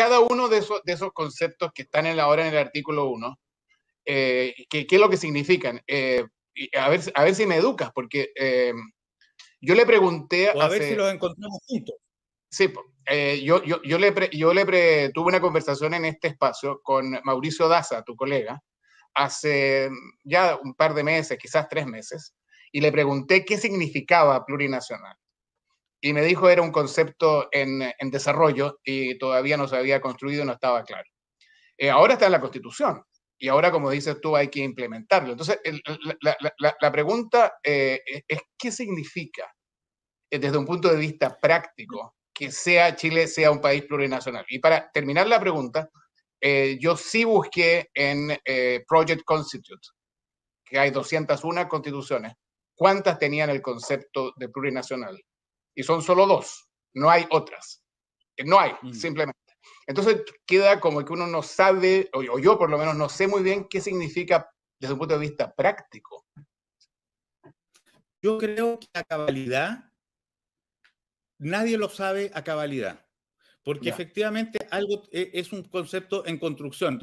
cada uno de esos, conceptos que están en la, ahora en el artículo 1, eh, ¿qué, es lo que significan? Eh, a, ver, a ver si me educas, porque eh, yo le pregunté... a ver si los encontramos juntos. Sí, yo, yo, le, tuve una conversación en este espacio con Mauricio Daza, tu colega, hace ya un par de meses, quizás tres meses, y le pregunté qué significaba plurinacional y me dijo era un concepto en, desarrollo y todavía no se había construido, no estaba claro. Eh, ahora está en la Constitución y ahora, como dices tú, hay que implementarlo. Entonces, la, pregunta eh, es, ¿qué significa eh, desde un punto de vista práctico que sea Chile sea un país plurinacional? Y para terminar la pregunta, yo sí busqué en Project Constitute, que hay 201 constituciones, ¿cuántas tenían el concepto de plurinacional? y son solo dos, no hay otras, eh, no hay, mm. simplemente. Entonces queda como que uno no sabe, o, yo por lo menos no sé muy bien qué significa desde un punto de vista práctico. Yo creo que a cabalidad, nadie lo sabe a cabalidad, porque efectivamente algo eh, es un concepto en construcción.